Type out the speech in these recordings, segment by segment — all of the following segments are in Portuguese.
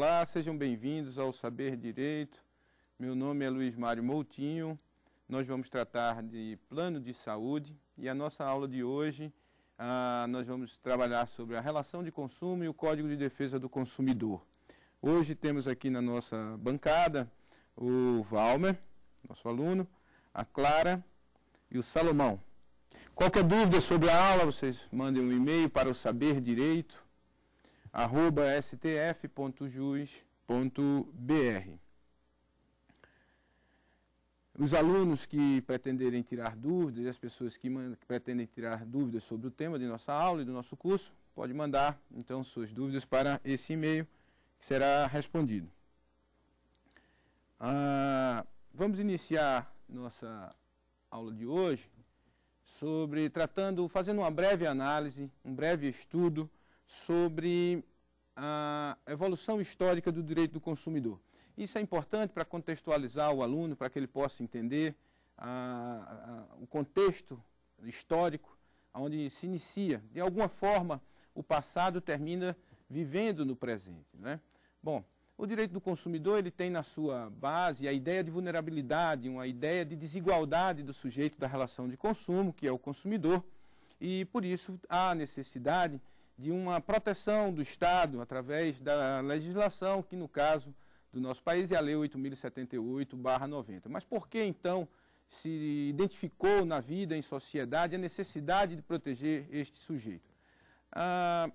Olá, sejam bem-vindos ao Saber Direito. Meu nome é Luiz Mário Moutinho. Nós vamos tratar de plano de saúde e a nossa aula de hoje ah, nós vamos trabalhar sobre a relação de consumo e o Código de Defesa do Consumidor. Hoje temos aqui na nossa bancada o Valmer, nosso aluno, a Clara e o Salomão. Qualquer dúvida sobre a aula, vocês mandem um e-mail para o Saber Direito arroba stf.jus.br. Os alunos que pretenderem tirar dúvidas, as pessoas que, que pretendem tirar dúvidas sobre o tema de nossa aula e do nosso curso, pode mandar então suas dúvidas para esse e-mail que será respondido. Ah, vamos iniciar nossa aula de hoje sobre tratando, fazendo uma breve análise, um breve estudo sobre a evolução histórica do direito do consumidor. Isso é importante para contextualizar o aluno, para que ele possa entender a, a, o contexto histórico onde se inicia. De alguma forma, o passado termina vivendo no presente. Né? Bom, o direito do consumidor ele tem na sua base a ideia de vulnerabilidade, uma ideia de desigualdade do sujeito da relação de consumo, que é o consumidor, e por isso há necessidade de uma proteção do Estado através da legislação, que no caso do nosso país é a Lei 8.078-90. Mas por que então se identificou na vida em sociedade a necessidade de proteger este sujeito? Ah,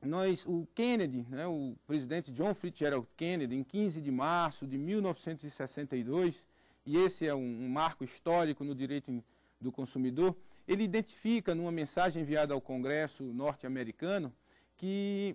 nós, o Kennedy, né, o presidente John Fitzgerald Kennedy, em 15 de março de 1962, e esse é um, um marco histórico no direito do consumidor, ele identifica numa mensagem enviada ao Congresso norte-americano que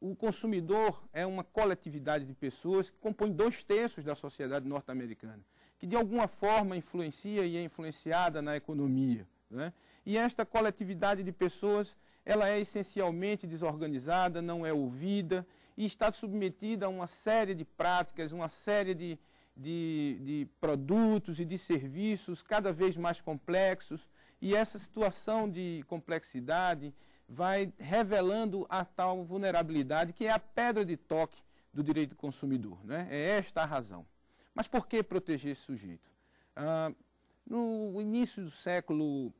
o consumidor é uma coletividade de pessoas que compõe dois terços da sociedade norte-americana, que de alguma forma influencia e é influenciada na economia. Né? E esta coletividade de pessoas ela é essencialmente desorganizada, não é ouvida e está submetida a uma série de práticas, uma série de, de, de produtos e de serviços cada vez mais complexos, e essa situação de complexidade vai revelando a tal vulnerabilidade que é a pedra de toque do direito do consumidor. Né? É esta a razão. Mas por que proteger esse sujeito? Ah, no início do século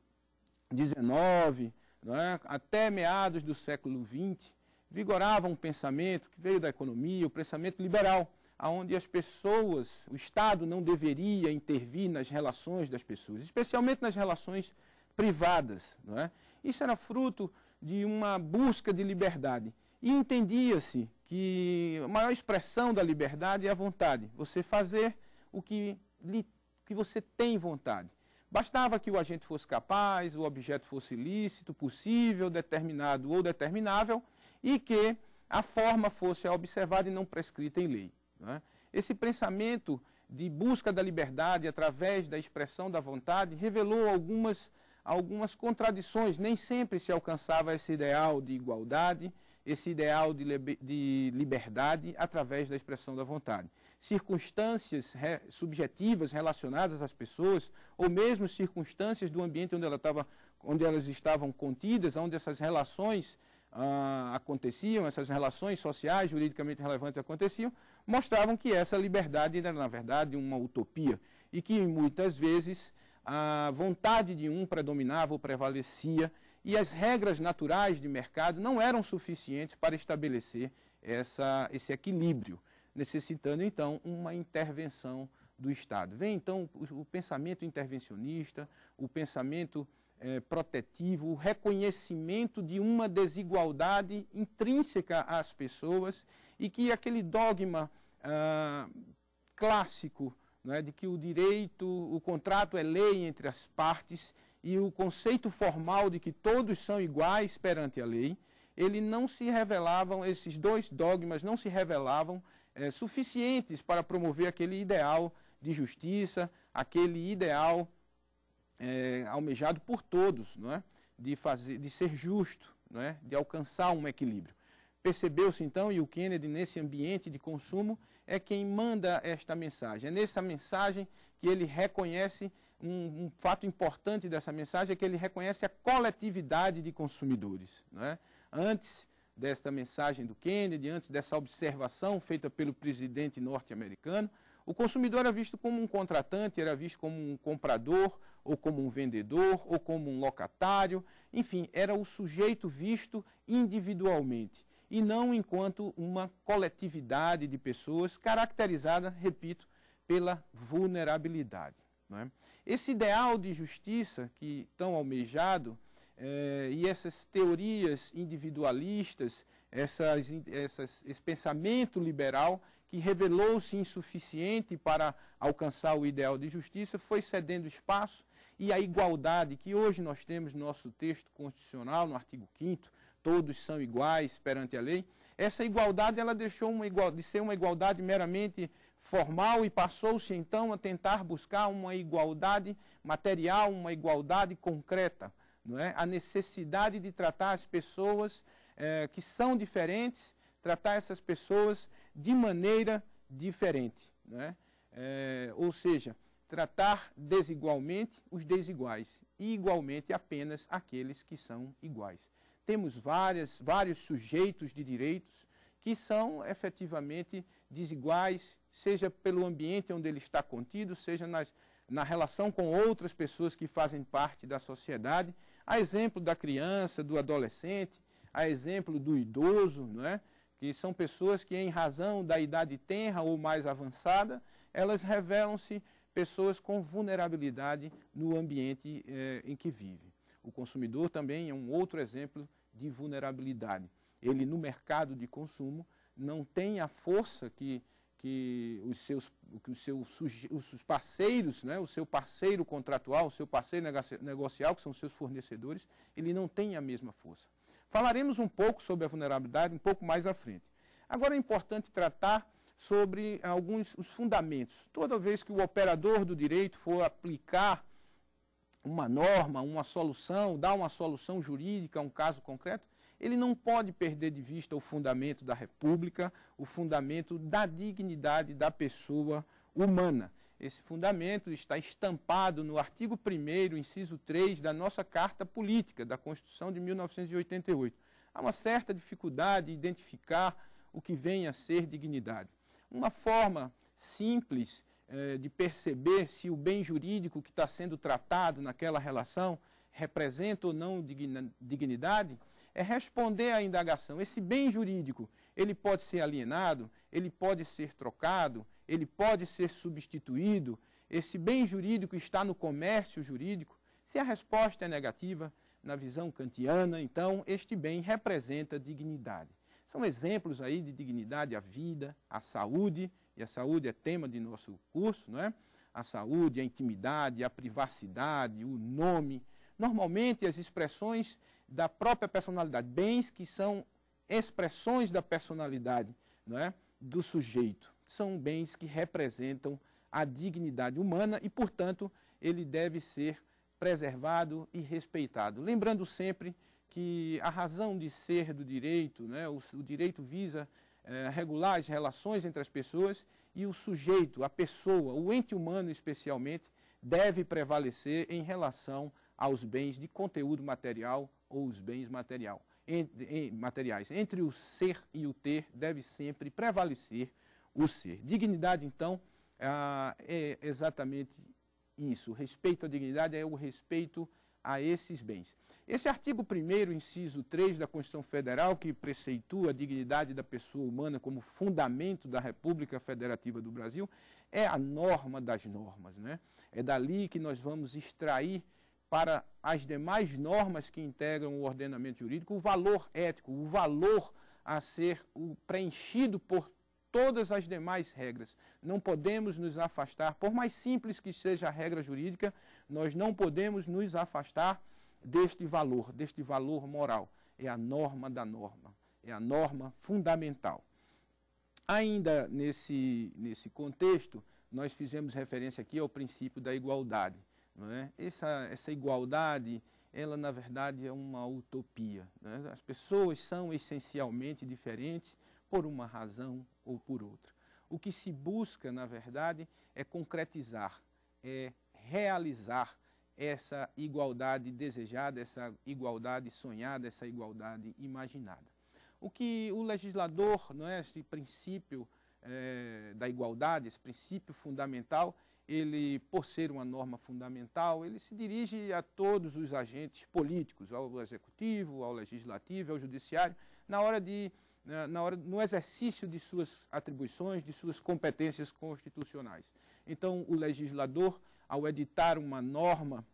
XIX, né, até meados do século XX, vigorava um pensamento que veio da economia, o pensamento liberal, onde as pessoas, o Estado não deveria intervir nas relações das pessoas, especialmente nas relações privadas. Não é? Isso era fruto de uma busca de liberdade. E entendia-se que a maior expressão da liberdade é a vontade, você fazer o que, lhe, que você tem vontade. Bastava que o agente fosse capaz, o objeto fosse lícito, possível, determinado ou determinável, e que a forma fosse observada e não prescrita em lei. Né? Esse pensamento de busca da liberdade através da expressão da vontade revelou algumas, algumas contradições. Nem sempre se alcançava esse ideal de igualdade, esse ideal de, de liberdade através da expressão da vontade. Circunstâncias re subjetivas relacionadas às pessoas, ou mesmo circunstâncias do ambiente onde, ela tava, onde elas estavam contidas, onde essas relações ah, aconteciam, essas relações sociais juridicamente relevantes aconteciam, mostravam que essa liberdade era, na verdade, uma utopia e que muitas vezes a vontade de um predominava ou prevalecia e as regras naturais de mercado não eram suficientes para estabelecer essa, esse equilíbrio, necessitando então uma intervenção do Estado. Vem então o, o pensamento intervencionista, o pensamento eh, protetivo, o reconhecimento de uma desigualdade intrínseca às pessoas e que aquele dogma ah, clássico né, de que o direito, o contrato é lei entre as partes e o conceito formal de que todos são iguais perante a lei, ele não se revelavam, esses dois dogmas não se revelavam é, suficientes para promover aquele ideal de justiça, aquele ideal é, almejado por todos, não é? de, fazer, de ser justo, não é? de alcançar um equilíbrio. Percebeu-se então, e o Kennedy, nesse ambiente de consumo, é quem manda esta mensagem. É nessa mensagem que ele reconhece, um, um fato importante dessa mensagem é que ele reconhece a coletividade de consumidores. Né? Antes desta mensagem do Kennedy, antes dessa observação feita pelo presidente norte-americano, o consumidor era visto como um contratante, era visto como um comprador, ou como um vendedor, ou como um locatário, enfim, era o sujeito visto individualmente e não enquanto uma coletividade de pessoas caracterizada, repito, pela vulnerabilidade. É? Esse ideal de justiça que tão almejado eh, e essas teorias individualistas, essas, essas, esse pensamento liberal que revelou-se insuficiente para alcançar o ideal de justiça, foi cedendo espaço e a igualdade que hoje nós temos no nosso texto constitucional, no artigo 5 todos são iguais perante a lei, essa igualdade ela deixou uma igual, de ser uma igualdade meramente formal e passou-se então a tentar buscar uma igualdade material, uma igualdade concreta. Não é? A necessidade de tratar as pessoas é, que são diferentes, tratar essas pessoas de maneira diferente. Não é? É, ou seja, tratar desigualmente os desiguais e igualmente apenas aqueles que são iguais temos várias, vários sujeitos de direitos que são efetivamente desiguais, seja pelo ambiente onde ele está contido, seja nas, na relação com outras pessoas que fazem parte da sociedade, a exemplo da criança, do adolescente, a exemplo do idoso, não é? que são pessoas que, em razão da idade tenra ou mais avançada, elas revelam-se pessoas com vulnerabilidade no ambiente eh, em que vivem. O consumidor também é um outro exemplo de vulnerabilidade. Ele, no mercado de consumo, não tem a força que, que os seus, que os seus os parceiros, né, o seu parceiro contratual, o seu parceiro negocial, que são os seus fornecedores, ele não tem a mesma força. Falaremos um pouco sobre a vulnerabilidade um pouco mais à frente. Agora é importante tratar sobre alguns os fundamentos. Toda vez que o operador do direito for aplicar uma norma, uma solução, dá uma solução jurídica a um caso concreto, ele não pode perder de vista o fundamento da República, o fundamento da dignidade da pessoa humana. Esse fundamento está estampado no artigo 1, inciso 3 da nossa Carta Política, da Constituição de 1988. Há uma certa dificuldade em identificar o que vem a ser dignidade. Uma forma simples eh, de perceber se o bem jurídico que está sendo tratado naquela relação representa ou não dignidade, é responder à indagação. Esse bem jurídico, ele pode ser alienado, ele pode ser trocado, ele pode ser substituído, esse bem jurídico está no comércio jurídico. Se a resposta é negativa, na visão kantiana, então, este bem representa dignidade. São exemplos aí de dignidade à vida, à saúde, e a saúde é tema de nosso curso, não é? A saúde, a intimidade, a privacidade, o nome, normalmente as expressões da própria personalidade, bens que são expressões da personalidade, não é? Do sujeito. São bens que representam a dignidade humana e, portanto, ele deve ser preservado e respeitado. Lembrando sempre que a razão de ser do direito, né, o, o direito visa eh, regular as relações entre as pessoas e o sujeito, a pessoa, o ente humano especialmente, deve prevalecer em relação aos bens de conteúdo material ou os bens material, entre, em, materiais. Entre o ser e o ter deve sempre prevalecer o ser. Dignidade, então, ah, é exatamente isso. respeito à dignidade é o respeito a esses bens. Esse artigo 1 inciso 3 da Constituição Federal, que preceitua a dignidade da pessoa humana como fundamento da República Federativa do Brasil, é a norma das normas. Né? É dali que nós vamos extrair para as demais normas que integram o ordenamento jurídico o valor ético, o valor a ser preenchido por todas as demais regras. Não podemos nos afastar, por mais simples que seja a regra jurídica, nós não podemos nos afastar deste valor, deste valor moral. É a norma da norma, é a norma fundamental. Ainda nesse, nesse contexto, nós fizemos referência aqui ao princípio da igualdade. É? essa, essa igualdade, ela na verdade é uma utopia. É? As pessoas são essencialmente diferentes por uma razão ou por outro. O que se busca, na verdade, é concretizar, é realizar essa igualdade desejada, essa igualdade sonhada, essa igualdade imaginada. O que o legislador, não é, esse princípio é, da igualdade, esse princípio fundamental, ele, por ser uma norma fundamental, ele se dirige a todos os agentes políticos, ao executivo, ao legislativo, ao judiciário, na hora de na hora, no exercício de suas atribuições, de suas competências constitucionais. Então, o legislador, ao editar uma norma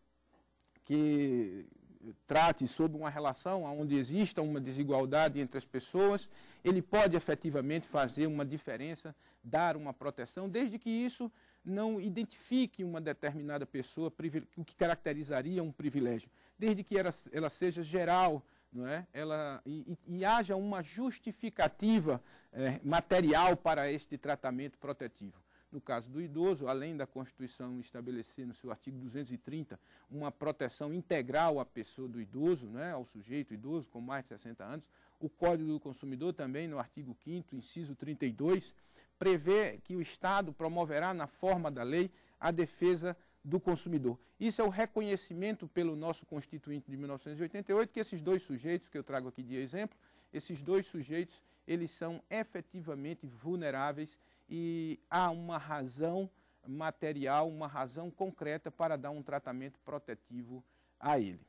que eh, trate sobre uma relação onde exista uma desigualdade entre as pessoas, ele pode efetivamente fazer uma diferença, dar uma proteção, desde que isso não identifique uma determinada pessoa, o que caracterizaria um privilégio, desde que ela seja geral não é? Ela, e, e haja uma justificativa é, material para este tratamento protetivo. No caso do idoso, além da Constituição estabelecer no seu artigo 230 uma proteção integral à pessoa do idoso, é ao sujeito idoso com mais de 60 anos, o Código do Consumidor também, no artigo 5º, inciso 32, prevê que o Estado promoverá na forma da lei a defesa do consumidor. Isso é o reconhecimento pelo nosso Constituinte de 1988 que esses dois sujeitos, que eu trago aqui de exemplo, esses dois sujeitos, eles são efetivamente vulneráveis e há uma razão material, uma razão concreta para dar um tratamento protetivo a ele.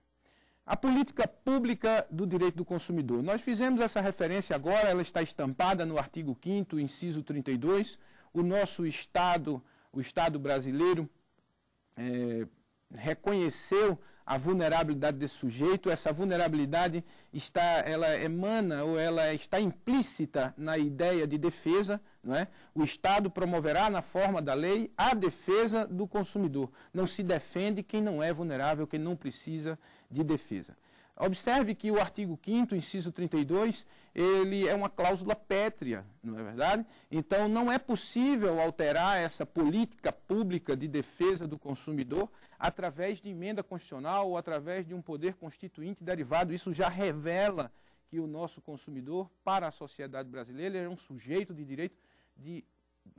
A política pública do direito do consumidor. Nós fizemos essa referência agora, ela está estampada no artigo 5º, inciso 32. O nosso Estado, o Estado brasileiro, é, reconheceu a vulnerabilidade desse sujeito, essa vulnerabilidade está, ela emana ou ela está implícita na ideia de defesa, não é? O Estado promoverá na forma da lei a defesa do consumidor. Não se defende quem não é vulnerável, quem não precisa de defesa. Observe que o artigo 5 inciso 32, ele é uma cláusula pétrea, não é verdade? Então não é possível alterar essa política pública de defesa do consumidor através de emenda constitucional ou através de um poder constituinte derivado. Isso já revela que o nosso consumidor, para a sociedade brasileira, é um sujeito de direito de,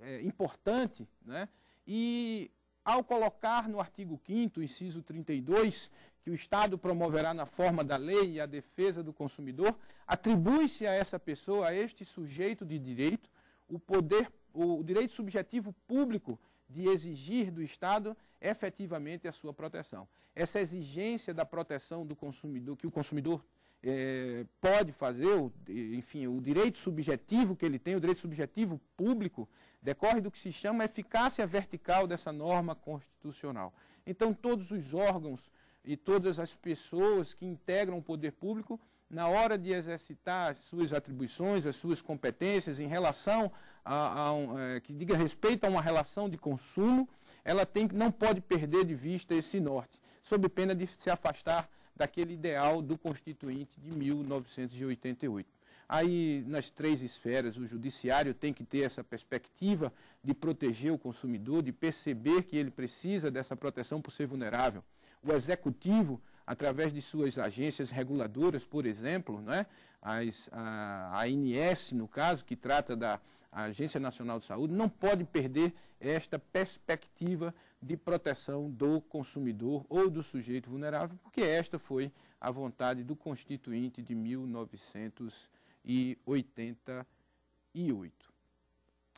é, importante, né? E ao colocar no artigo 5 inciso 32, que o Estado promoverá na forma da lei e a defesa do consumidor, atribui-se a essa pessoa, a este sujeito de direito, o poder, o direito subjetivo público de exigir do Estado efetivamente a sua proteção. Essa exigência da proteção do consumidor, que o consumidor é, pode fazer, o, enfim, o direito subjetivo que ele tem, o direito subjetivo público, decorre do que se chama eficácia vertical dessa norma constitucional. Então, todos os órgãos e todas as pessoas que integram o poder público, na hora de exercitar as suas atribuições, as suas competências em relação a, a um, é, que diga respeito a uma relação de consumo, ela tem, não pode perder de vista esse norte, sob pena de se afastar daquele ideal do Constituinte de 1988. Aí, nas três esferas, o judiciário tem que ter essa perspectiva de proteger o consumidor, de perceber que ele precisa dessa proteção por ser vulnerável o executivo, através de suas agências reguladoras, por exemplo, é? As, a, a ANS, no caso, que trata da Agência Nacional de Saúde, não pode perder esta perspectiva de proteção do consumidor ou do sujeito vulnerável, porque esta foi a vontade do Constituinte de 1988.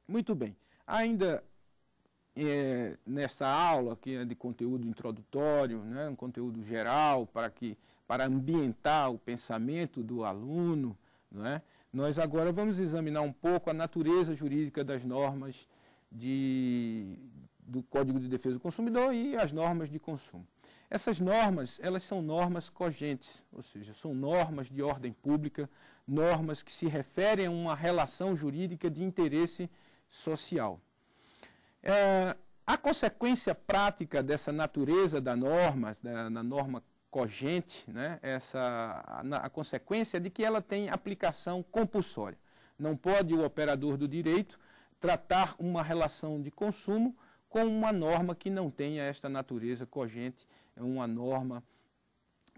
Muito bem. Ainda é, nessa aula, que é de conteúdo introdutório, né, um conteúdo geral, para, que, para ambientar o pensamento do aluno, né, nós agora vamos examinar um pouco a natureza jurídica das normas de, do Código de Defesa do Consumidor e as normas de consumo. Essas normas, elas são normas cogentes, ou seja, são normas de ordem pública, normas que se referem a uma relação jurídica de interesse social. É, a consequência prática dessa natureza da norma, da, norma cogente, né, essa, a, a consequência é de que ela tem aplicação compulsória. Não pode o operador do direito tratar uma relação de consumo com uma norma que não tenha esta natureza cogente, é uma norma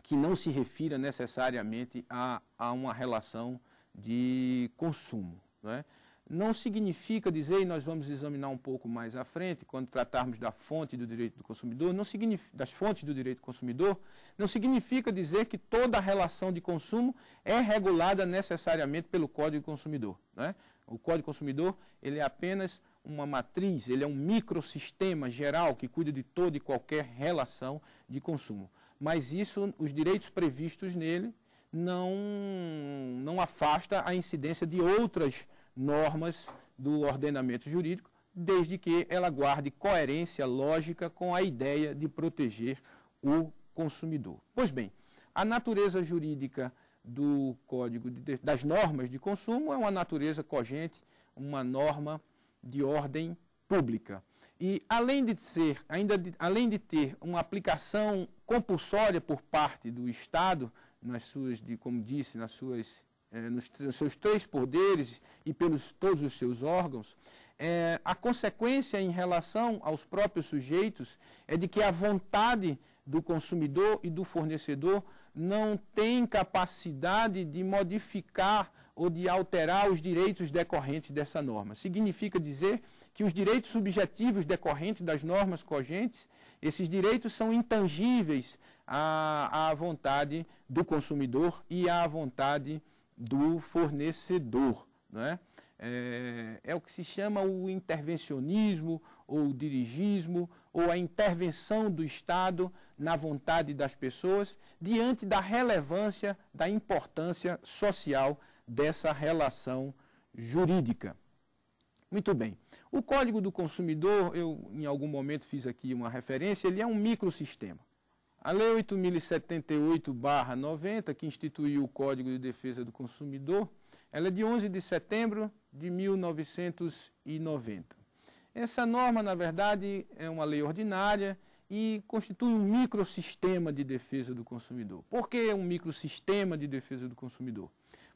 que não se refira necessariamente a, a uma relação de consumo. Não é? não significa dizer, e nós vamos examinar um pouco mais à frente, quando tratarmos da fonte do direito do consumidor, não das fontes do direito do consumidor, não significa dizer que toda relação de consumo é regulada necessariamente pelo Código Consumidor. Né? O Código Consumidor ele é apenas uma matriz, ele é um microsistema geral que cuida de toda e qualquer relação de consumo. Mas isso, os direitos previstos nele, não, não afasta a incidência de outras normas do ordenamento jurídico, desde que ela guarde coerência lógica com a ideia de proteger o consumidor. Pois bem, a natureza jurídica do Código de, das normas de consumo é uma natureza cogente, uma norma de ordem pública. E além de ser, ainda de, além de ter uma aplicação compulsória por parte do Estado, nas suas, de, como disse, nas suas é, nos, nos, seus três poderes e pelos todos os seus órgãos, é, a consequência em relação aos próprios sujeitos é de que a vontade do consumidor e do fornecedor não tem capacidade de modificar ou de alterar os direitos decorrentes dessa norma. Significa dizer que os direitos subjetivos decorrentes das normas cogentes, esses direitos são intangíveis à, à vontade do consumidor e à vontade do do fornecedor. Não é? É, é, o que se chama o intervencionismo ou o dirigismo ou a intervenção do Estado na vontade das pessoas diante da relevância, da importância social dessa relação jurídica. Muito bem. O Código do Consumidor, eu em algum momento fiz aqui uma referência, ele é um microsistema. A Lei 8078-90, que instituiu o Código de Defesa do Consumidor, ela é de 11 de setembro de 1990. Essa norma, na verdade, é uma lei ordinária e constitui um microsistema de defesa do consumidor. Por que um microsistema de defesa do consumidor?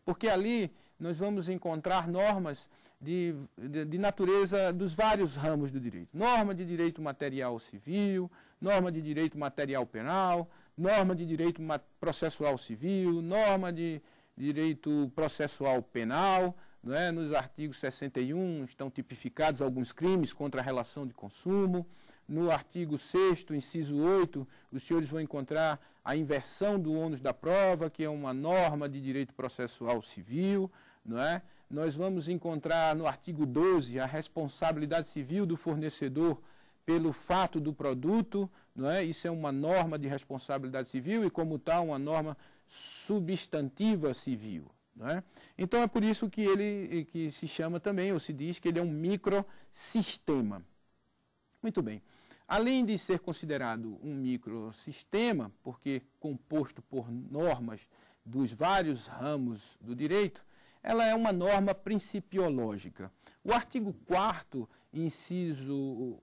Porque ali nós vamos encontrar normas de, de, de, natureza dos vários ramos do direito. Norma de direito material civil, norma de direito material penal, norma de direito processual civil, norma de direito processual penal. é Nos artigos 61 estão tipificados alguns crimes contra a relação de consumo. No artigo 6, inciso 8, os senhores vão encontrar a inversão do ônus da prova, que é uma norma de direito processual civil. Não é? nós vamos encontrar no artigo 12 a responsabilidade civil do fornecedor pelo fato do produto, não é? Isso é uma norma de responsabilidade civil e como tal uma norma substantiva civil, não é? Então é por isso que ele que se chama também ou se diz que ele é um microsistema. Muito bem. Além de ser considerado um microsistema, porque composto por normas dos vários ramos do direito, ela é uma norma principiológica. O artigo 4 inciso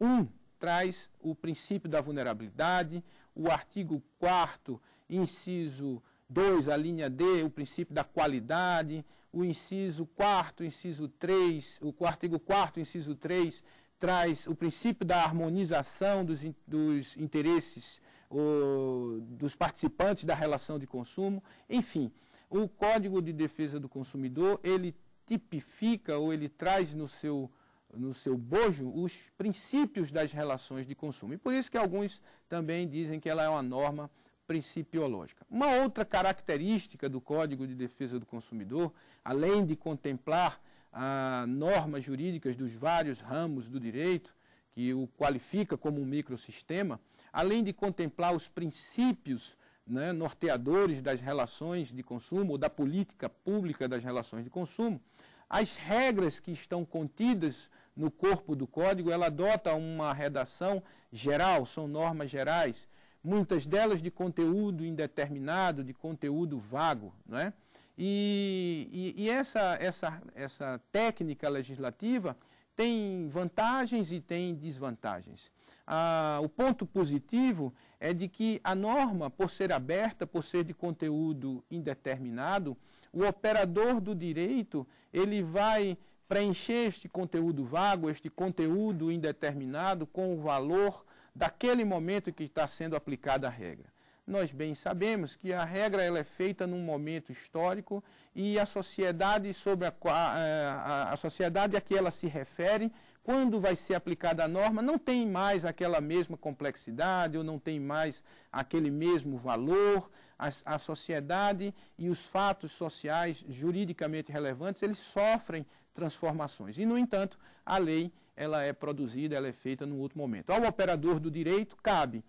1, traz o princípio da vulnerabilidade, o artigo 4 inciso 2, a linha D, o princípio da qualidade, o inciso 4 inciso 3, o artigo 4 inciso 3, traz o princípio da harmonização dos, dos interesses ou, dos participantes da relação de consumo, enfim, o Código de Defesa do Consumidor, ele tipifica ou ele traz no seu, no seu bojo os princípios das relações de consumo. E por isso que alguns também dizem que ela é uma norma principiológica. Uma outra característica do Código de Defesa do Consumidor, além de contemplar ah, normas jurídicas dos vários ramos do direito, que o qualifica como um microsistema, além de contemplar os princípios né, norteadores das relações de consumo, ou da política pública das relações de consumo, as regras que estão contidas no corpo do código, ela adota uma redação geral, são normas gerais, muitas delas de conteúdo indeterminado, de conteúdo vago. né E, e, e essa, essa, essa técnica legislativa tem vantagens e tem desvantagens. Ah, o ponto positivo é de que a norma, por ser aberta, por ser de conteúdo indeterminado, o operador do direito, ele vai preencher este conteúdo vago, este conteúdo indeterminado com o valor daquele momento que está sendo aplicada a regra. Nós bem sabemos que a regra ela é feita num momento histórico e a sociedade sobre a, eh, a, a sociedade a que ela se refere quando vai ser aplicada a norma, não tem mais aquela mesma complexidade, ou não tem mais aquele mesmo valor. A, a, sociedade e os fatos sociais juridicamente relevantes, eles sofrem transformações. E, no entanto, a lei ela é produzida, ela é feita num outro momento. Ao operador do direito, cabe,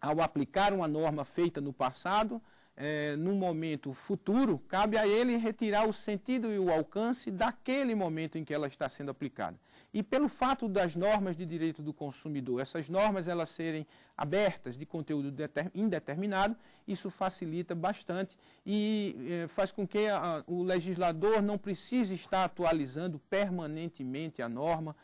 ao aplicar uma norma feita no passado, é, momento futuro, cabe a ele retirar o sentido e o alcance daquele momento em que ela está sendo aplicada. E pelo fato das normas de direito do consumidor, essas normas elas serem abertas de conteúdo indeterminado, isso facilita bastante e é, faz com que a, o legislador não precise estar atualizando permanentemente a norma,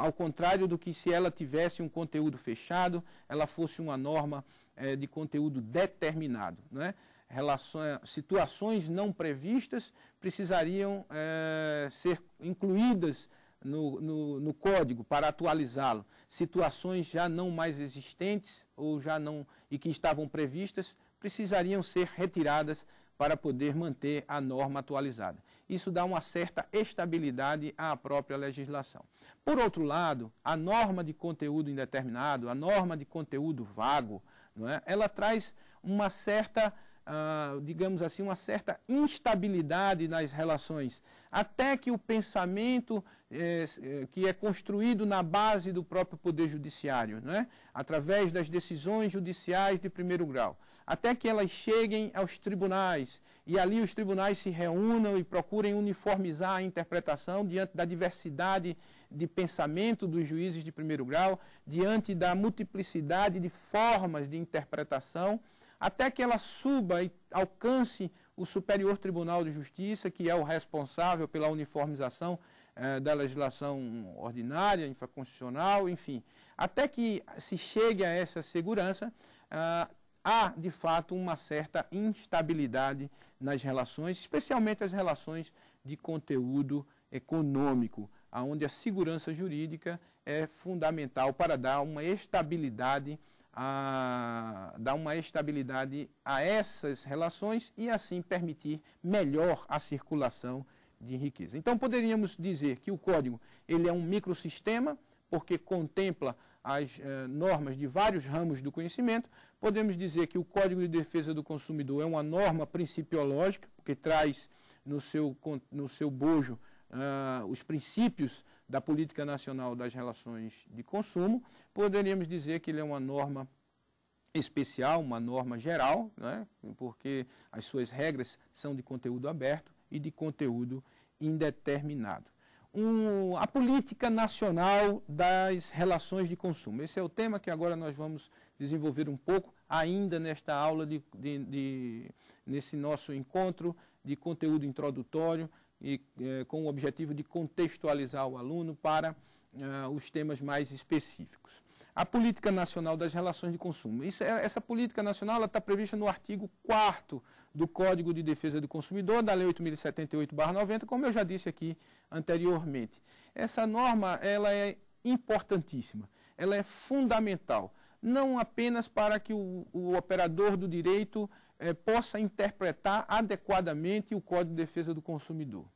ao contrário do que se ela tivesse um conteúdo fechado, ela fosse uma norma é, de conteúdo determinado. É? Relações, situações não previstas precisariam é, ser incluídas no, no, no código para atualizá-lo. Situações já não mais existentes ou já não e que estavam previstas precisariam ser retiradas para poder manter a norma atualizada. Isso dá uma certa estabilidade à própria legislação. Por outro lado, a norma de conteúdo indeterminado, a norma de conteúdo vago, não é? Ela traz uma certa, ah, digamos assim, uma certa instabilidade nas relações, até que o pensamento eh, eh, que é construído na base do próprio poder judiciário, não é? através das decisões judiciais de primeiro grau, até que elas cheguem aos tribunais e ali os tribunais se reúnam e procurem uniformizar a interpretação diante da diversidade de pensamento dos juízes de primeiro grau, diante da multiplicidade de formas de interpretação, até que ela suba e alcance o Superior Tribunal de Justiça, que é o responsável pela uniformização eh, da legislação ordinária, infraconstitucional, enfim. Até que se chegue a essa segurança, ah, há, de fato, uma certa instabilidade nas relações, especialmente as relações de conteúdo econômico onde a segurança jurídica é fundamental para dar uma estabilidade a dar uma estabilidade a essas relações e assim permitir melhor a circulação de riqueza. Então poderíamos dizer que o código ele é um microsistema porque contempla as eh, normas de vários ramos do conhecimento. Podemos dizer que o Código de Defesa do Consumidor é uma norma principiológica, porque traz no seu, no seu bojo uh, os princípios da Política Nacional das Relações de Consumo, poderíamos dizer que ele é uma norma especial, uma norma geral, né, porque as suas regras são de conteúdo aberto e de conteúdo indeterminado. Um, a política nacional das relações de consumo. Esse é o tema que agora nós vamos desenvolver um pouco ainda nesta aula, de, de, de nesse nosso encontro de conteúdo introdutório e é, com o objetivo de contextualizar o aluno para é, os temas mais específicos. A Política Nacional das Relações de Consumo. Isso, é, essa Política Nacional está prevista no artigo 4 do Código de Defesa do Consumidor, da Lei 8.078-90, como eu já disse aqui anteriormente. Essa norma ela é importantíssima, ela é fundamental, não apenas para que o, o operador do direito é, possa interpretar adequadamente o Código de Defesa do Consumidor.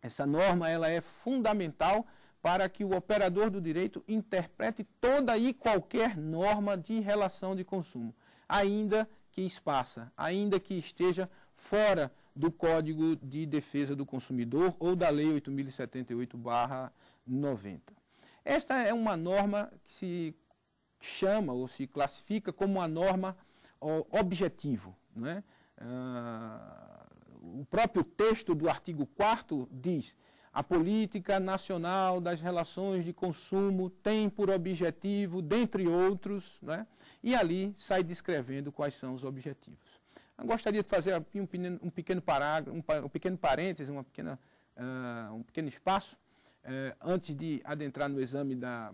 Essa norma ela é fundamental para que o operador do direito interprete toda e qualquer norma de relação de consumo, ainda que espaça, ainda que esteja fora do Código de Defesa do Consumidor ou da Lei 8078-90. Esta é uma norma que se chama ou se classifica como uma norma objetivo. Não é? Ah, o próprio texto do artigo 4 diz: a política nacional das relações de consumo tem por objetivo, dentre outros, né? e ali sai descrevendo quais são os objetivos. Eu gostaria de fazer um pequeno, um pequeno parágrafo, um, pequeno parêntese, uma pequena, uh, um pequeno espaço, uh, antes de adentrar no exame da,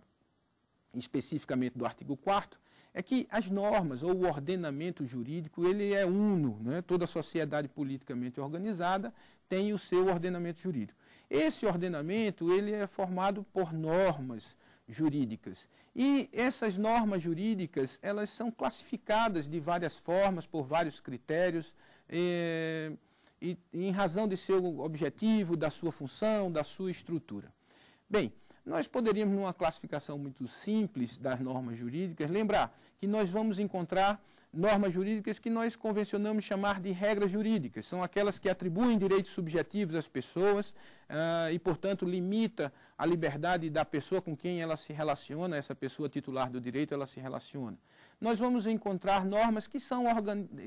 especificamente do artigo 4 é que as normas ou o ordenamento jurídico ele é uno, né? toda sociedade politicamente organizada tem o seu ordenamento jurídico. Esse ordenamento ele é formado por normas jurídicas e essas normas jurídicas elas são classificadas de várias formas por vários critérios. Eh, e, em razão de seu objetivo, da sua função, da sua estrutura. Bem, nós poderíamos, numa classificação muito simples das normas jurídicas, lembrar que nós vamos encontrar normas jurídicas que nós convencionamos chamar de regras jurídicas. São aquelas que atribuem direitos subjetivos às pessoas uh, e, portanto, limita a liberdade da pessoa com quem ela se relaciona, essa pessoa titular do direito, ela se relaciona. Nós vamos encontrar normas que são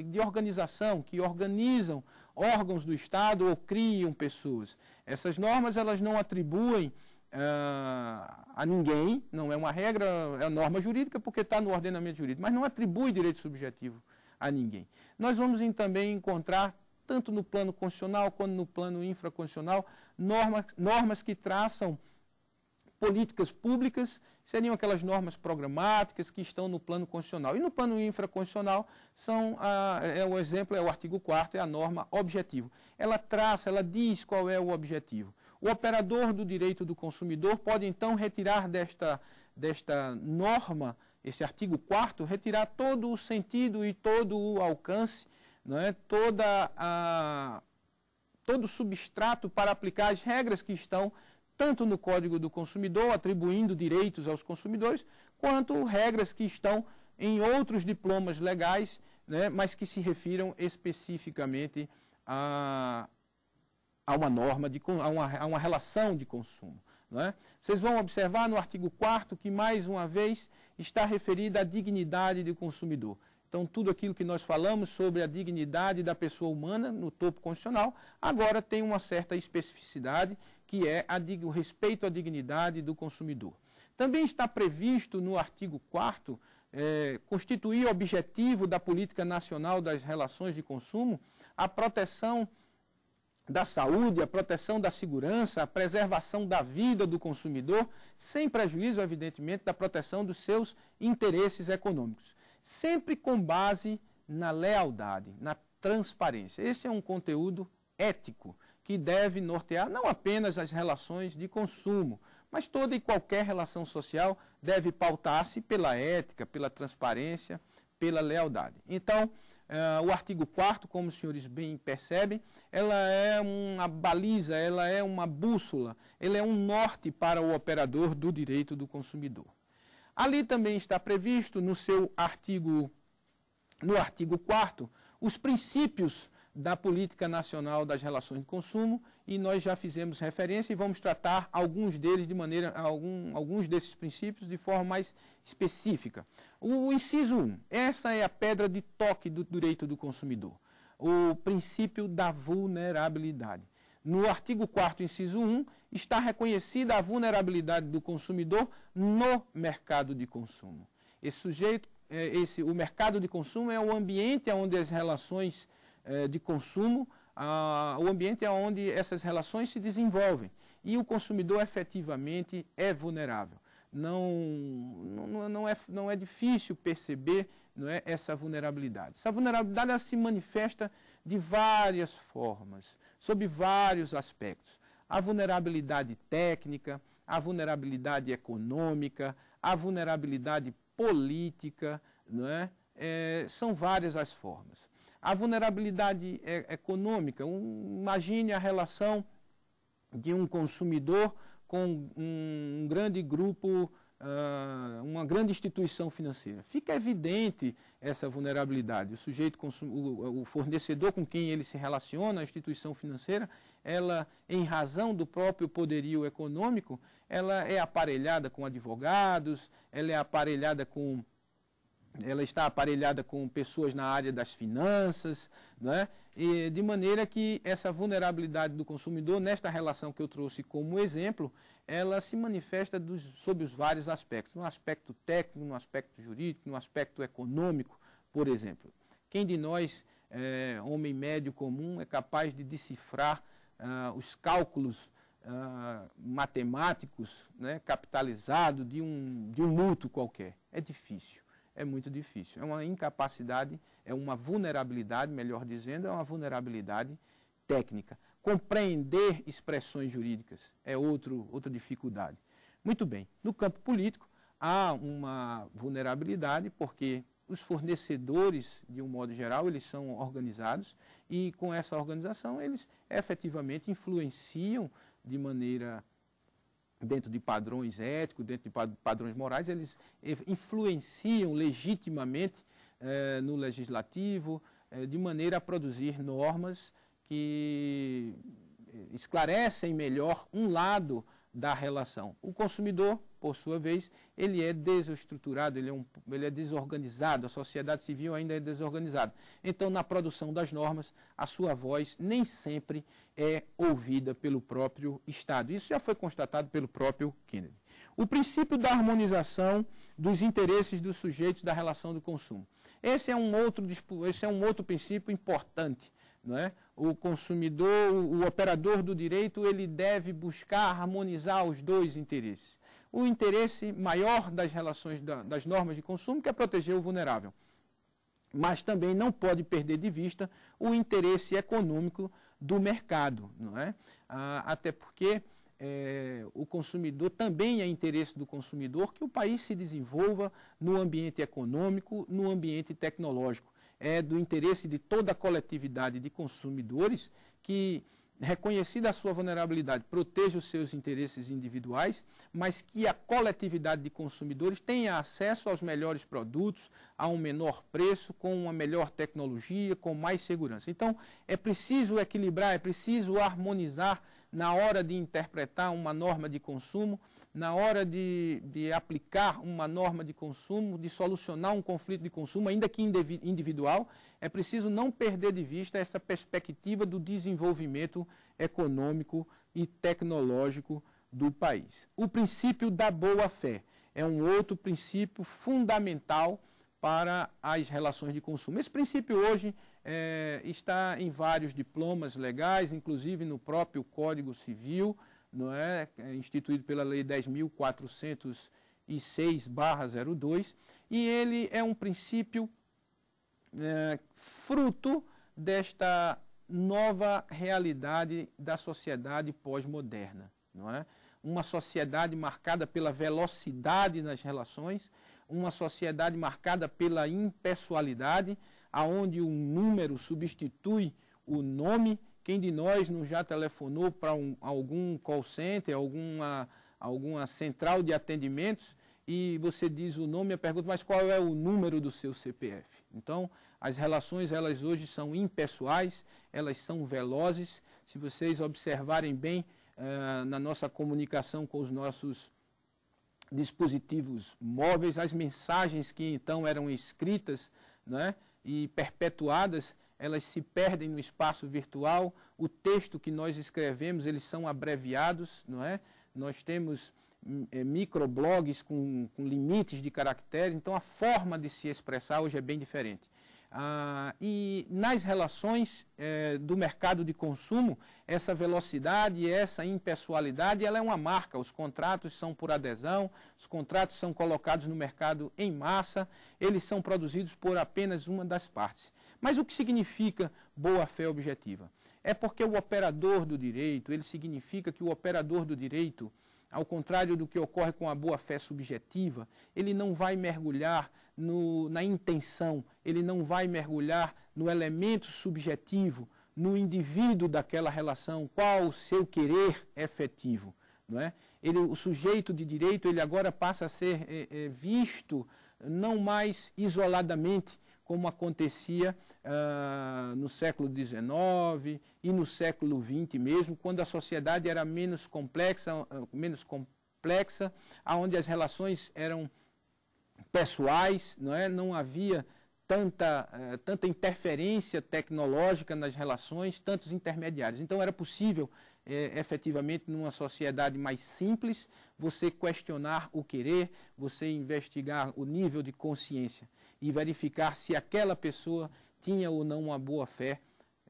de organização, que organizam órgãos do Estado ou criam pessoas. Essas normas, elas não atribuem ah, a ninguém, não é uma regra, é norma jurídica, porque está no ordenamento jurídico, mas não atribui direito subjetivo a ninguém. Nós vamos também encontrar, tanto no plano constitucional quanto no plano infraconstitucional, normas, normas que traçam políticas públicas, seriam aquelas normas programáticas que estão no plano constitucional. E no plano infraconstitucional, são a, ah, é o exemplo é o artigo 4 é a norma objetivo. Ela traça, ela diz qual é o objetivo. O operador do direito do consumidor pode então retirar desta, desta norma, esse artigo 4 retirar todo o sentido e todo o alcance, não é? Toda a, todo o substrato para aplicar as regras que estão tanto no Código do Consumidor, atribuindo direitos aos consumidores, quanto regras que estão em outros diplomas legais, né, mas que se refiram especificamente a, a uma norma, de, a, uma, a uma relação de consumo. É? Vocês vão observar no artigo 4 que, mais uma vez, está referida à dignidade do consumidor. Então, tudo aquilo que nós falamos sobre a dignidade da pessoa humana no topo constitucional, agora tem uma certa especificidade, que é a, o respeito à dignidade do consumidor. Também está previsto no artigo 4 é, eh, constituir objetivo da política nacional das relações de consumo a proteção da saúde, a proteção da segurança, a preservação da vida do consumidor, sem prejuízo, evidentemente, da proteção dos seus interesses econômicos. Sempre com base na lealdade, na transparência. Esse é um conteúdo ético que deve nortear não apenas as relações de consumo, mas toda e qualquer relação social deve pautar-se pela ética, pela transparência, pela lealdade. Então, Uh, o artigo 4 como os senhores bem percebem, ela é uma baliza, ela é uma bússola, ela é um norte para o operador do direito do consumidor. Ali também está previsto no seu artigo, no artigo 4 os princípios da Política Nacional das Relações de Consumo e nós já fizemos referência e vamos tratar alguns deles de maneira, algum, alguns desses princípios de forma mais específica. O inciso 1, essa é a pedra de toque do direito do consumidor, o princípio da vulnerabilidade. No artigo 4 inciso 1, está reconhecida a vulnerabilidade do consumidor no mercado de consumo. Esse sujeito, é, esse, o mercado de consumo é o ambiente onde as relações eh, de consumo, o ambiente é onde essas relações se desenvolvem. E o consumidor efetivamente é vulnerável. Não, não, não, é, não é difícil perceber não é, essa vulnerabilidade. Essa vulnerabilidade se manifesta de várias formas, sob vários aspectos. A vulnerabilidade técnica, a vulnerabilidade econômica, a vulnerabilidade política, não é? é são várias as formas. A vulnerabilidade econômica, um, imagine a relação de um consumidor com um, um grande grupo, uh, uma grande instituição financeira. Fica evidente essa vulnerabilidade. O sujeito, o, o fornecedor com quem ele se relaciona, a instituição financeira, ela, em razão do próprio poderio econômico, ela é aparelhada com advogados, ela é aparelhada com ela está aparelhada com pessoas na área das finanças, né? e de maneira que essa vulnerabilidade do consumidor, nesta relação que eu trouxe como exemplo, ela se manifesta dos, sob os vários aspectos, no aspecto técnico, no aspecto jurídico, no aspecto econômico, por exemplo. Quem de nós, é, homem médio comum, é capaz de decifrar ah, os cálculos ah, matemáticos né, capitalizados de um, de um mútuo qualquer? É difícil é muito difícil. É uma incapacidade, é uma vulnerabilidade, melhor dizendo, é uma vulnerabilidade técnica. Compreender expressões jurídicas é outro, outra dificuldade. Muito bem, no campo político há uma vulnerabilidade porque os fornecedores, de um modo geral, eles são organizados e com essa organização eles efetivamente influenciam de maneira dentro de padrões éticos, dentro de padrões morais, eles influenciam legitimamente eh, no legislativo eh, de maneira a produzir normas que eh, esclarecem melhor um lado da relação. O consumidor, por sua vez, ele é desestruturado, ele é, um, ele é desorganizado, a sociedade civil ainda é desorganizada. Então, na produção das normas, a sua voz nem sempre é ouvida pelo próprio Estado. Isso já foi constatado pelo próprio Kennedy. O princípio da harmonização dos interesses dos sujeitos da relação do consumo. Esse é um outro, esse é um outro princípio importante não é? O consumidor, o operador do direito, ele deve buscar harmonizar os dois interesses. O interesse maior das relações das normas de consumo, que é proteger o vulnerável. Mas também não pode perder de vista o interesse econômico do mercado, não é? Ah, até porque é, o consumidor, também é interesse do consumidor que o país se desenvolva no ambiente econômico, no ambiente tecnológico é do interesse de toda a coletividade de consumidores que, reconhecida a sua vulnerabilidade, proteja os seus interesses individuais, mas que a coletividade de consumidores tenha acesso aos melhores produtos, a um menor preço, com uma melhor tecnologia, com mais segurança. Então, é preciso equilibrar, é preciso harmonizar na hora de interpretar uma norma de consumo, na hora de, de aplicar uma norma de consumo, de solucionar um conflito de consumo, ainda que individual, é preciso não perder de vista essa perspectiva do desenvolvimento econômico e tecnológico do país. O princípio da boa-fé é um outro princípio fundamental para as relações de consumo. Esse princípio hoje é, está em vários diplomas legais, inclusive no próprio Código Civil, não é? é instituído pela Lei 10.406-02, e ele é um princípio é, fruto desta nova realidade da sociedade pós-moderna, não é? Uma sociedade marcada pela velocidade nas relações, uma sociedade marcada pela impessoalidade, aonde um número substitui o nome. Quem de nós não já telefonou para um, algum call center, alguma, alguma central de atendimentos e você diz o nome, e pergunta, mas qual é o número do seu CPF? Então, as relações, elas hoje são impessoais, elas são velozes. Se vocês observarem bem eh, na nossa comunicação com os nossos dispositivos móveis, as mensagens que então eram escritas, não é e perpetuadas, elas se perdem no espaço virtual. O texto que nós escrevemos, eles são abreviados, não é? Nós temos hum, é, microblogs com, com limites de caracteres, então a forma de se expressar hoje é bem diferente. Ah, e nas relações eh, do mercado de consumo, essa velocidade, essa impessoalidade, ela é uma marca. Os contratos são por adesão, os contratos são colocados no mercado em massa, eles são produzidos por apenas uma das partes. Mas o que significa boa-fé objetiva? É porque o operador do direito, ele significa que o operador do direito, ao contrário do que ocorre com a boa-fé subjetiva, ele não vai mergulhar no, na intenção, ele não vai mergulhar no elemento subjetivo, no indivíduo daquela relação, qual o seu querer efetivo. Não é? ele, o sujeito de direito ele agora passa a ser é, é, visto não mais isoladamente, como acontecia ah, no século XIX e no século XX mesmo, quando a sociedade era menos complexa, ah, menos complexa, onde as relações eram pessoais, não, é? não havia tanta, eh, tanta interferência tecnológica nas relações, tantos intermediários. Então era possível, eh, efetivamente, numa sociedade mais simples, você questionar o querer, você investigar o nível de consciência e verificar se aquela pessoa tinha ou não uma boa fé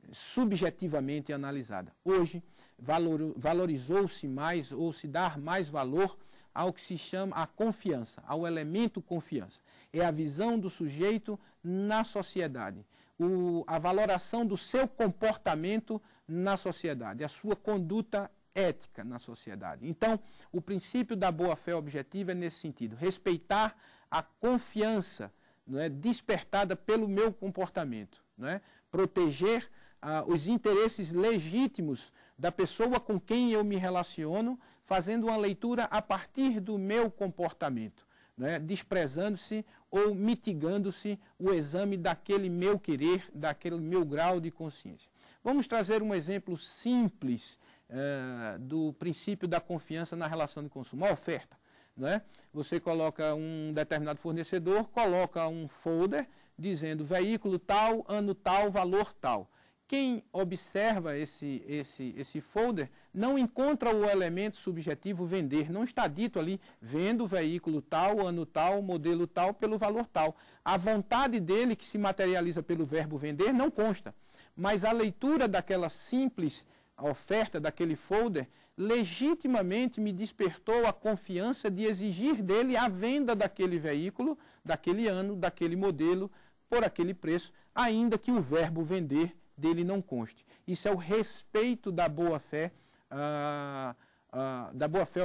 eh, subjetivamente analisada. Hoje, valor, valorizou-se mais ou se dar mais valor ao que se chama a confiança, ao elemento confiança. É a visão do sujeito na sociedade, o, a valoração do seu comportamento na sociedade, a sua conduta ética na sociedade. Então, o princípio da boa-fé objetiva é nesse sentido, respeitar a confiança não é, despertada pelo meu comportamento, não é? proteger ah, os interesses legítimos da pessoa com quem eu me relaciono, fazendo uma leitura a partir do meu comportamento, né? desprezando-se ou mitigando-se o exame daquele meu querer, daquele meu grau de consciência. Vamos trazer um exemplo simples eh, do princípio da confiança na relação de consumo, a oferta. Né? Você coloca um determinado fornecedor, coloca um folder dizendo veículo tal, ano tal, valor tal quem observa esse, esse, esse folder não encontra o elemento subjetivo vender. Não está dito ali, vendo o veículo tal, ano tal, modelo tal, pelo valor tal. A vontade dele, que se materializa pelo verbo vender, não consta. Mas a leitura daquela simples oferta, daquele folder, legitimamente me despertou a confiança de exigir dele a venda daquele veículo, daquele ano, daquele modelo, por aquele preço, ainda que o verbo vender dele não conste. Isso é o respeito da boa-fé, ah, ah, da boa-fé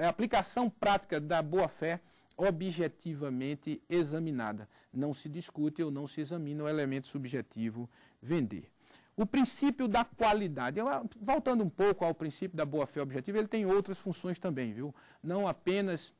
é a aplicação prática da boa-fé objetivamente examinada. Não se discute ou não se examina o elemento subjetivo vender. O princípio da qualidade. Voltando um pouco ao princípio da boa-fé objetiva, ele tem outras funções também, viu? Não apenas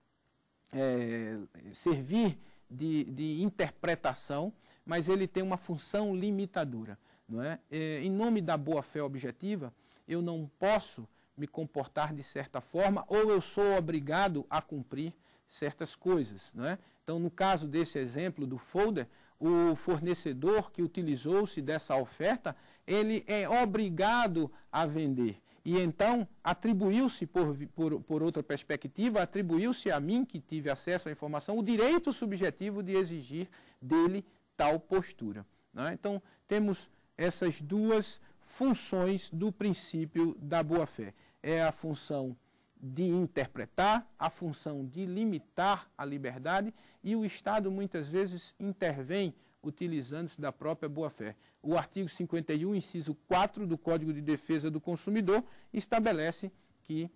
é, servir de, de interpretação, mas ele tem uma função limitadora. Não é? Em nome da boa-fé objetiva, eu não posso me comportar de certa forma ou eu sou obrigado a cumprir certas coisas. Não é? Então, no caso desse exemplo do folder, o fornecedor que utilizou-se dessa oferta, ele é obrigado a vender. E então atribuiu-se, por, por, por, outra perspectiva, atribuiu-se a mim, que tive acesso à informação, o direito subjetivo de exigir dele tal postura. É? Então, temos essas duas funções do princípio da boa-fé. É a função de interpretar, a função de limitar a liberdade e o Estado muitas vezes intervém utilizando-se da própria boa-fé. O artigo 51, inciso 4 do Código de Defesa do Consumidor estabelece que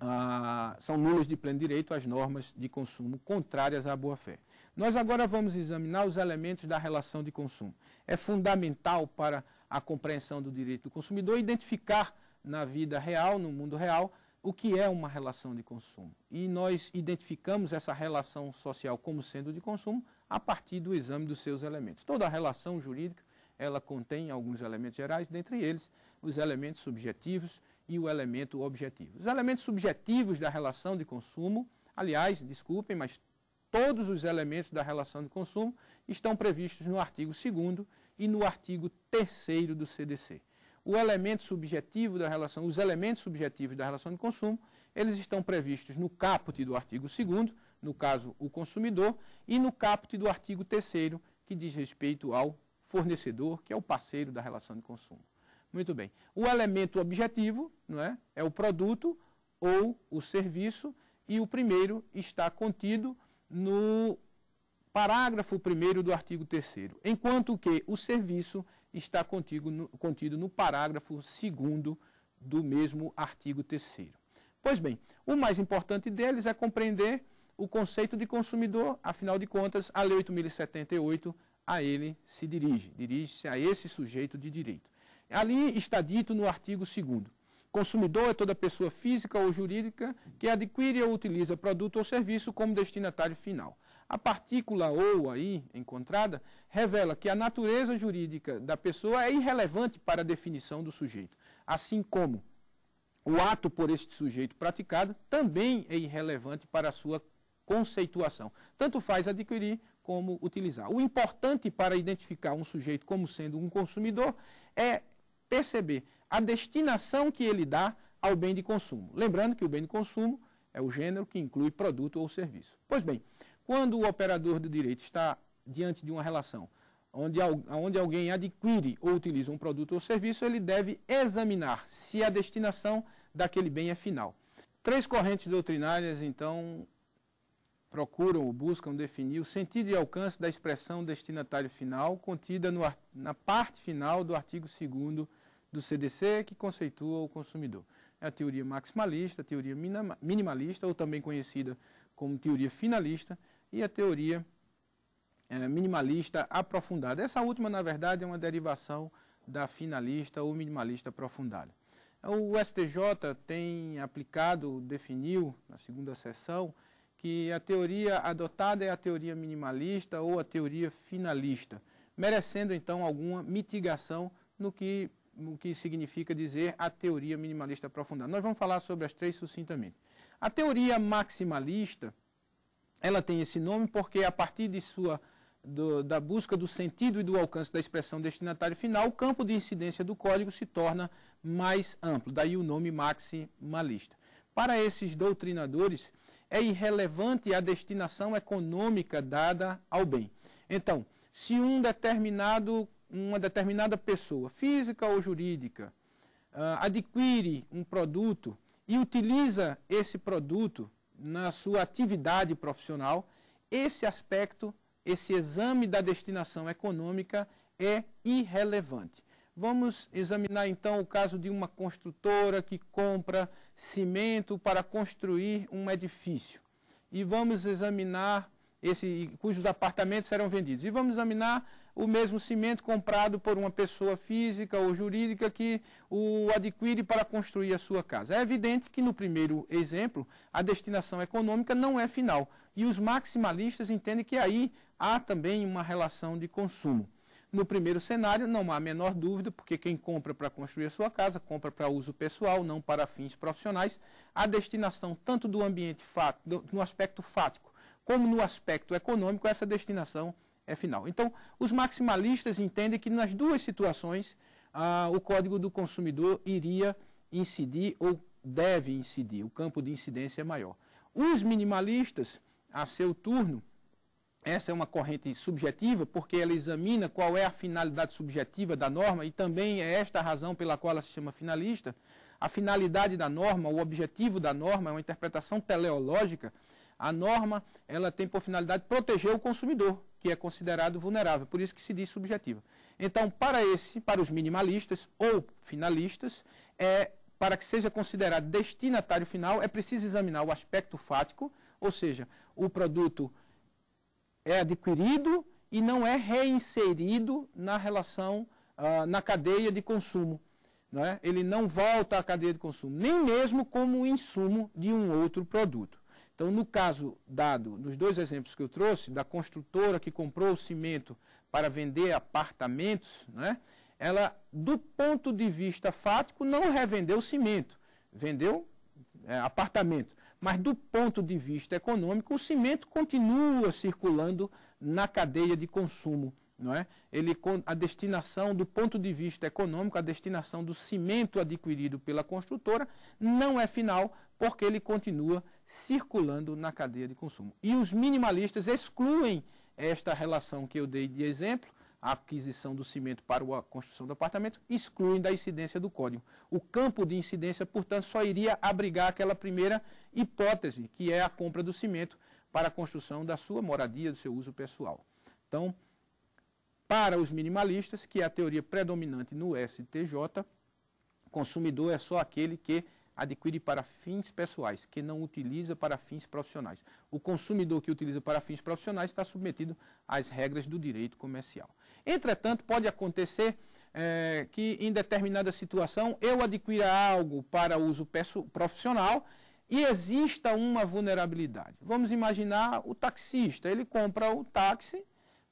ah, são nulas de pleno direito as normas de consumo contrárias à boa-fé. Nós agora vamos examinar os elementos da relação de consumo. É fundamental para a compreensão do direito do consumidor identificar na vida real, no mundo real, o que é uma relação de consumo. E nós identificamos essa relação social como sendo de consumo a partir do exame dos seus elementos. Toda relação jurídica, ela contém alguns elementos gerais, dentre eles os elementos subjetivos e o elemento objetivo. Os elementos subjetivos da relação de consumo, aliás, desculpem, mas todos os elementos da relação de consumo estão previstos no artigo 2 e no artigo 3 do CDC. O elemento subjetivo da relação, os elementos subjetivos da relação de consumo, eles estão previstos no caput do artigo 2 no caso o consumidor, e no caput do artigo 3 que diz respeito ao fornecedor, que é o parceiro da relação de consumo. Muito bem. O elemento objetivo, não é, é o produto ou o serviço, e o primeiro está contido no parágrafo 1 do artigo 3 enquanto que o serviço está contido no, contido no parágrafo 2 do mesmo artigo 3 Pois bem, o mais importante deles é compreender o conceito de consumidor, afinal de contas, a Lei 8.078 a ele se dirige, dirige-se a esse sujeito de direito. Ali está dito no artigo 2 Consumidor é toda pessoa física ou jurídica que adquire ou utiliza produto ou serviço como destinatário final. A partícula ou aí encontrada revela que a natureza jurídica da pessoa é irrelevante para a definição do sujeito, assim como o ato por este sujeito praticado também é irrelevante para a sua conceituação. Tanto faz adquirir como utilizar. O importante para identificar um sujeito como sendo um consumidor é perceber a destinação que ele dá ao bem de consumo. Lembrando que o bem de consumo é o gênero que inclui produto ou serviço. Pois bem, quando o operador do direito está diante de uma relação onde, onde alguém adquire ou utiliza um produto ou serviço, ele deve examinar se a destinação daquele bem é final. Três correntes doutrinárias, então, procuram ou buscam definir o sentido e alcance da expressão destinatário final contida no, na parte final do artigo 2 do CDC que conceitua o consumidor. É a teoria maximalista, a teoria minimalista, ou também conhecida como teoria finalista, e a teoria é, minimalista aprofundada. Essa última, na verdade, é uma derivação da finalista ou minimalista aprofundada. O STJ tem aplicado, definiu na segunda sessão, que a teoria adotada é a teoria minimalista ou a teoria finalista, merecendo então alguma mitigação no que o que significa dizer a teoria minimalista aprofundada. Nós vamos falar sobre as três sucintamente. A teoria maximalista, ela tem esse nome porque a partir de sua do, da busca do sentido e do alcance da expressão destinatário final, o campo de incidência do código se torna mais amplo, daí o nome maximalista. Para esses doutrinadores, é irrelevante a destinação econômica dada ao bem. Então, se um determinado uma determinada pessoa, física ou jurídica, ah, adquire um produto e utiliza esse produto na sua atividade profissional, esse aspecto, esse exame da destinação econômica é irrelevante. Vamos examinar então o caso de uma construtora que compra cimento para construir um edifício. E vamos examinar esse, cujos apartamentos serão vendidos. E vamos examinar o mesmo cimento comprado por uma pessoa física ou jurídica que o adquire para construir a sua casa. É evidente que no primeiro exemplo, a destinação econômica não é final. E os maximalistas entendem que aí há também uma relação de consumo. No primeiro cenário, não há a menor dúvida, porque quem compra para construir a sua casa, compra para uso pessoal, não para fins profissionais. A destinação tanto do ambiente, no aspecto fático, como no aspecto econômico, essa destinação é é final. Então, os maximalistas entendem que nas duas situações ah, o Código do Consumidor iria incidir ou deve incidir, o campo de incidência é maior. Os minimalistas, a seu turno, essa é uma corrente subjetiva, porque ela examina qual é a finalidade subjetiva da norma, e também é esta a razão pela qual ela se chama finalista. A finalidade da norma, o objetivo da norma, é uma interpretação teleológica. A norma ela tem por finalidade proteger o consumidor que é considerado vulnerável, por isso que se diz subjetiva. Então, para esse, para os minimalistas ou finalistas, é, para que seja considerado destinatário final, é preciso examinar o aspecto fático, ou seja, o produto é adquirido e não é reinserido na relação, ah, na cadeia de consumo. Não é? Ele não volta à cadeia de consumo, nem mesmo como insumo de um outro produto. Então, no caso dado, nos dois exemplos que eu trouxe, da construtora que comprou o cimento para vender apartamentos, né, ela, do ponto de vista fático, não revendeu cimento, vendeu é, apartamento. Mas, do ponto de vista econômico, o cimento continua circulando na cadeia de consumo. Não é? Ele, a destinação, do ponto de vista econômico, a destinação do cimento adquirido pela construtora não é final, porque ele continua circulando circulando na cadeia de consumo. E os minimalistas excluem esta relação que eu dei de exemplo, a aquisição do cimento para a construção do apartamento, excluem da incidência do código. O campo de incidência, portanto, só iria abrigar aquela primeira hipótese, que é a compra do cimento para a construção da sua moradia, do seu uso pessoal. Então, para os minimalistas, que é a teoria predominante no STJ, consumidor é só aquele que adquire para fins pessoais, que não utiliza para fins profissionais. O consumidor que utiliza para fins profissionais está submetido às regras do direito comercial. Entretanto, pode acontecer é, que em determinada situação eu adquira algo para uso profissional e exista uma vulnerabilidade. Vamos imaginar o taxista, ele compra o táxi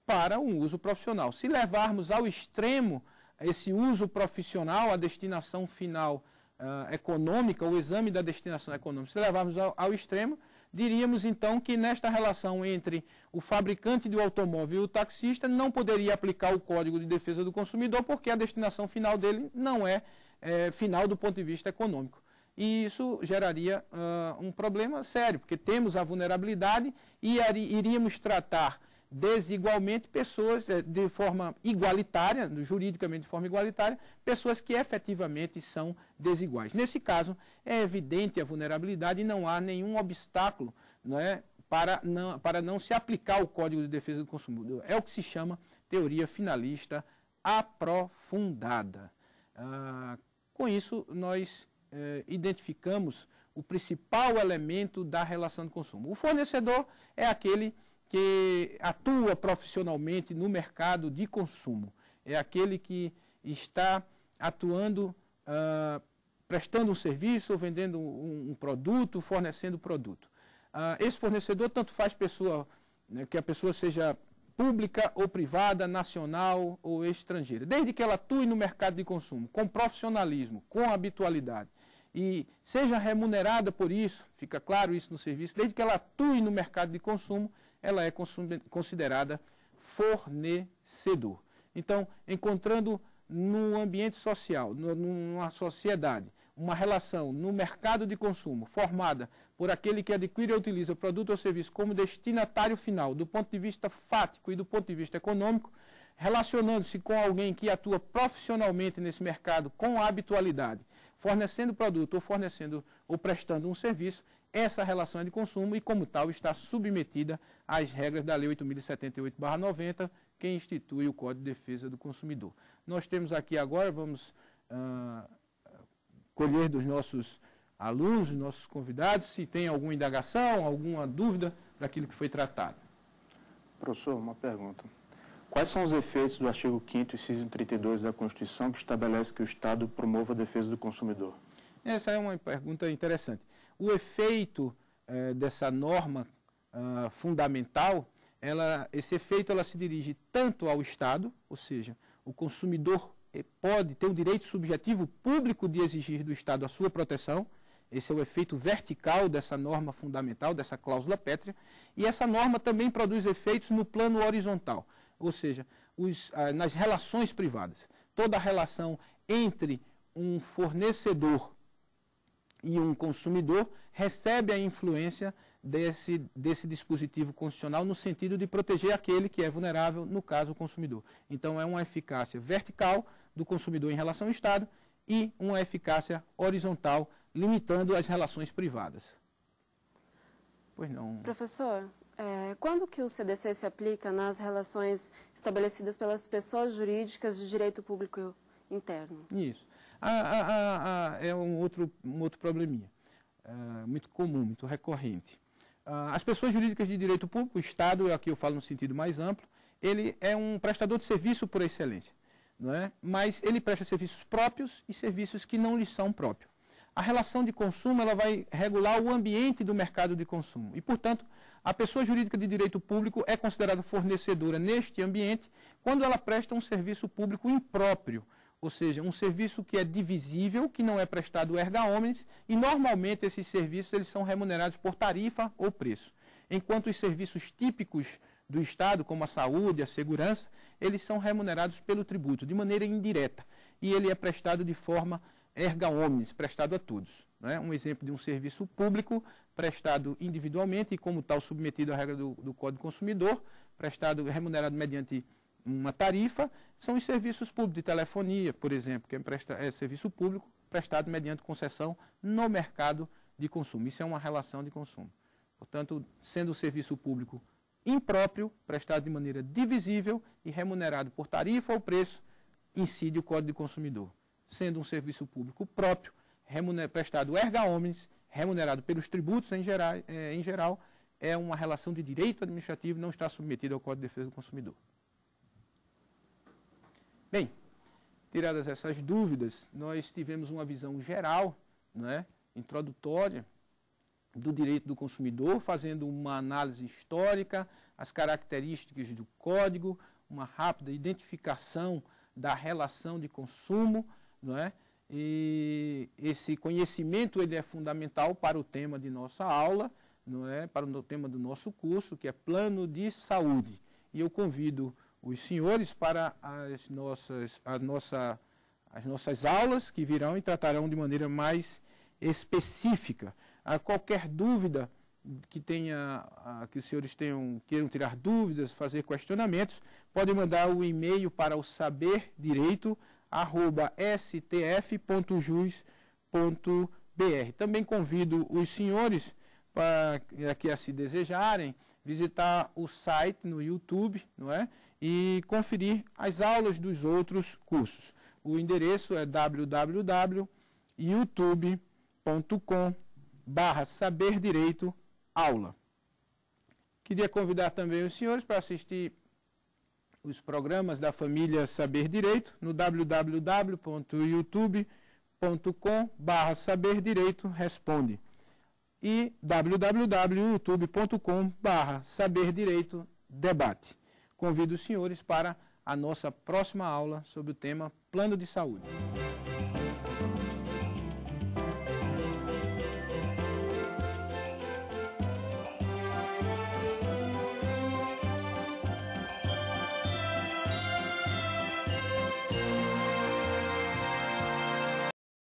para um uso profissional. Se levarmos ao extremo esse uso profissional, a destinação final uh, econômica, o exame da destinação econômica, se levarmos ao, ao, extremo, diríamos então que nesta relação entre o fabricante do automóvel e o taxista não poderia aplicar o Código de Defesa do Consumidor, porque a destinação final dele não é, é final do ponto de vista econômico. E isso geraria uh, um problema sério, porque temos a vulnerabilidade e iríamos tratar desigualmente pessoas, eh, de forma igualitária, juridicamente de forma igualitária, pessoas que efetivamente são desiguais. Nesse caso, é evidente a vulnerabilidade e não há nenhum obstáculo é, para, não, para não se aplicar o Código de Defesa do Consumidor. É o que se chama teoria finalista aprofundada. Ah, com isso, nós eh, identificamos o principal elemento da relação de consumo. O fornecedor é aquele que atua profissionalmente no mercado de consumo. É aquele que está atuando, ah, prestando um serviço, ou vendendo um, um produto, fornecendo produto. Ah, esse fornecedor tanto faz pessoa, né, que a pessoa seja pública ou privada, nacional ou estrangeira, desde que ela atue no mercado de consumo, com profissionalismo, com habitualidade e seja remunerada por isso, fica claro isso no serviço, desde que ela atue no mercado de consumo, ela é considerada fornecedor. Então, encontrando no ambiente social, numa sociedade, uma relação no mercado de consumo formada por aquele que adquire e utiliza o produto ou serviço como destinatário final, do ponto de vista fático e do ponto de vista econômico, relacionando-se com alguém que atua profissionalmente nesse mercado com habitualidade fornecendo produto ou fornecendo ou prestando um serviço, essa relação é de consumo e, como tal, está submetida às regras da Lei 8078-90, que institui o Código de Defesa do Consumidor. Nós temos aqui agora, vamos ah, colher dos nossos alunos, dos nossos convidados, se tem alguma indagação, alguma dúvida daquilo que foi tratado. Professor, uma pergunta. Quais são os efeitos do artigo 5º, inciso 32 da Constituição, que estabelece que o Estado promova a defesa do consumidor? Essa é uma pergunta interessante. O efeito eh, dessa norma ah, fundamental, ela, esse efeito ela se dirige tanto ao Estado, ou seja, o consumidor eh, pode ter o um direito subjetivo público de exigir do Estado a sua proteção, esse é o efeito vertical dessa norma fundamental, dessa cláusula pétrea. E essa norma também produz efeitos no plano horizontal ou seja, os, ah, nas relações privadas. Toda a relação entre um fornecedor e um consumidor recebe a influência desse, desse dispositivo constitucional no sentido de proteger aquele que é vulnerável, no caso o consumidor. Então é uma eficácia vertical do consumidor em relação ao Estado e uma eficácia horizontal limitando as relações privadas. Pois não. Professor, é, quando que o CDC se aplica nas relações estabelecidas pelas pessoas jurídicas de direito público interno? Isso. A, a, a, é um outro, um outro probleminha, é, muito comum, muito recorrente. Ah, as pessoas jurídicas de direito público, o Estado, aqui eu falo no sentido mais amplo, ele é um prestador de serviço por excelência, não é? mas ele presta serviços próprios e serviços que não lhe são próprios. A relação de consumo ela vai regular o ambiente do mercado de consumo e, portanto, a pessoa jurídica de direito público é considerada fornecedora neste ambiente quando ela presta um serviço público impróprio, ou seja, um serviço que é divisível, que não é prestado erga omnes, e normalmente esses serviços eles são remunerados por tarifa ou preço. Enquanto os serviços típicos do Estado, como a saúde, a segurança, eles são remunerados pelo tributo, de maneira indireta, e ele é prestado de forma erga omnes, prestado a todos. Né? Um exemplo de um serviço público prestado individualmente e, como tal, submetido à regra do, do Código Consumidor, prestado remunerado mediante uma tarifa, são os serviços públicos de telefonia, por exemplo, que é, presta, é serviço público prestado mediante concessão no mercado de consumo. Isso é uma relação de consumo. Portanto, sendo o serviço público impróprio, prestado de maneira divisível e remunerado por tarifa ou preço, incide o Código de Consumidor sendo um serviço público próprio, prestado erga omnes, remunerado pelos tributos em geral, é, eh, em geral, é uma relação de direito administrativo, não está submetida ao Código de Defesa do Consumidor. Bem, tiradas essas dúvidas, nós tivemos uma visão geral, né, introdutória, do direito do consumidor, fazendo uma análise histórica, as características do código, uma rápida identificação da relação de consumo, não é? E esse conhecimento ele é fundamental para o tema de nossa aula, não é? Para o tema do nosso curso, que é plano de saúde. E eu convido os senhores para as nossas, a nossa, as nossas aulas que virão e tratarão de maneira mais específica. A qualquer dúvida que tenha, que os senhores tenham, queiram tirar dúvidas, fazer questionamentos, podem mandar o um e-mail para o saberdireito.com arroba stf.jus.br. Também convido os senhores para que assim desejarem visitar o site no YouTube, não é? E conferir as aulas dos outros cursos. O endereço é www.youtube.com barra saber direito aula. Queria convidar também os senhores para assistir os programas da família Saber Direito no www.youtube.com.br Saber Direito Responde e www.youtube.com.br Saber Direito Debate. Convido os senhores para a nossa próxima aula sobre o tema Plano de Saúde.